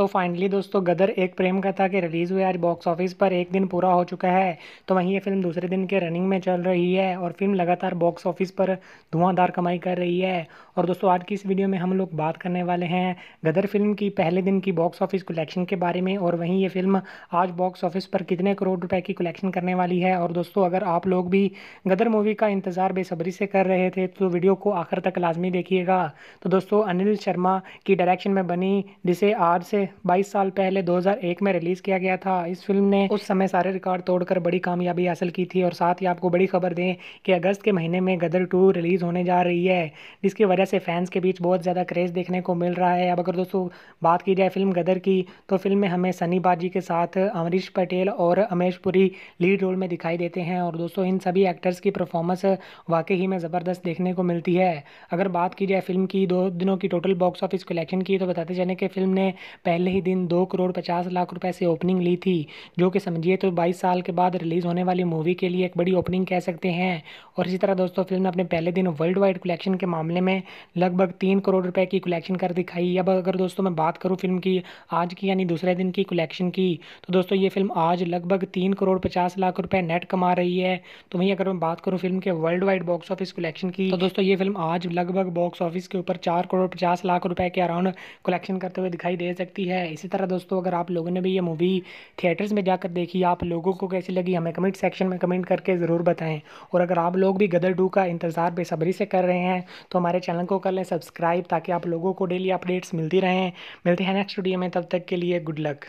तो फाइनली दोस्तों गदर एक प्रेम कथा के रिलीज़ हुए आज बॉक्स ऑफिस पर एक दिन पूरा हो चुका है तो वहीं ये फिल्म दूसरे दिन के रनिंग में चल रही है और फिल्म लगातार बॉक्स ऑफिस पर धुआंधार कमाई कर रही है और दोस्तों आज की इस वीडियो में हम लोग बात करने वाले हैं गदर फिल्म की पहले दिन की बॉक्स ऑफिस कलेक्शन के बारे में और वहीं ये फिल्म आज बॉक्स ऑफिस पर कितने करोड़ रुपए की कलेक्शन करने वाली है और दोस्तों अगर आप लोग भी गदर मूवी का इंतज़ार बेसब्री से कर रहे थे तो वीडियो को आखिर तक लाजमी देखिएगा तो दोस्तों अनिल शर्मा की डायरेक्शन में बनी जिसे आज से 22 साल पहले 2001 में रिलीज किया गया था इस फिल्म ने उस समय सारे रिकॉर्ड तोड़कर बड़ी कामयाबी हासिल की थी और साथ ही आपको बड़ी खबर दें कि अगस्त के महीने में गदर टू रिलीज़ होने जा रही है जिसकी वजह से फैंस के बीच बहुत ज़्यादा क्रेज़ देखने को मिल रहा है अब अगर दोस्तों बात की जाए फिल्म गदर की तो फिल्म में हमें सनी बाजी के साथ अमरीश पटेल और अमेश पुरी लीड रोल में दिखाई देते हैं और दोस्तों इन सभी एक्टर्स की परफॉर्मेंस वाकई ही में ज़बरदस्त देखने को मिलती है अगर बात की जाए फिल्म की दो दिनों की टोटल बॉक्स ऑफिस कलेक्शन की तो बताते चले कि फिल्म ने पहले पहले ही दिन दो करोड़ पचास लाख रुपए से ओपनिंग ली थी जो कि समझिए तो बाईस साल के बाद रिलीज़ होने वाली मूवी के लिए एक बड़ी ओपनिंग कह सकते हैं और इसी तरह दोस्तों फिल्म ने अपने पहले दिन वर्ल्ड वाइड कलेक्शन के मामले में लगभग तीन करोड़ रुपए की कलेक्शन कर दिखाई अब अगर दोस्तों मैं बात करूँ फिल्म की आज की यानी दूसरे दिन की कलेक्शन की तो दोस्तों ये फिल्म आज लगभग तीन करोड़ पचास लाख रुपये नेट कमा रही है तो वहीं अगर मैं बात करूँ फिल्म के world wide box office collection की तो दोस्तों ये फिल्म आज लगभग बॉक्स ऑफिस के ऊपर चार करोड़ पचास लाख रुपये के अराउंड कलेक्शन करते हुए दिखाई दे सकती सकती है इसी तरह दोस्तों अगर आप लोगों ने भी ये मूवी थिएटर्स में जाकर देखी आप लोगों को कैसी लगी हमें कमेंट सेक्शन में कमेंट करके ज़रूर बताएं और अगर आप लोग भी गदर टू का इंतज़ार बेसब्री से कर रहे हैं तो हमारे चैनल को कर लें सब्सक्राइब ताकि आप लोगों को डेली अपडेट्स मिलती रहें मिलते हैं नेक्स्ट वीडियो में तब तक के लिए गुड लक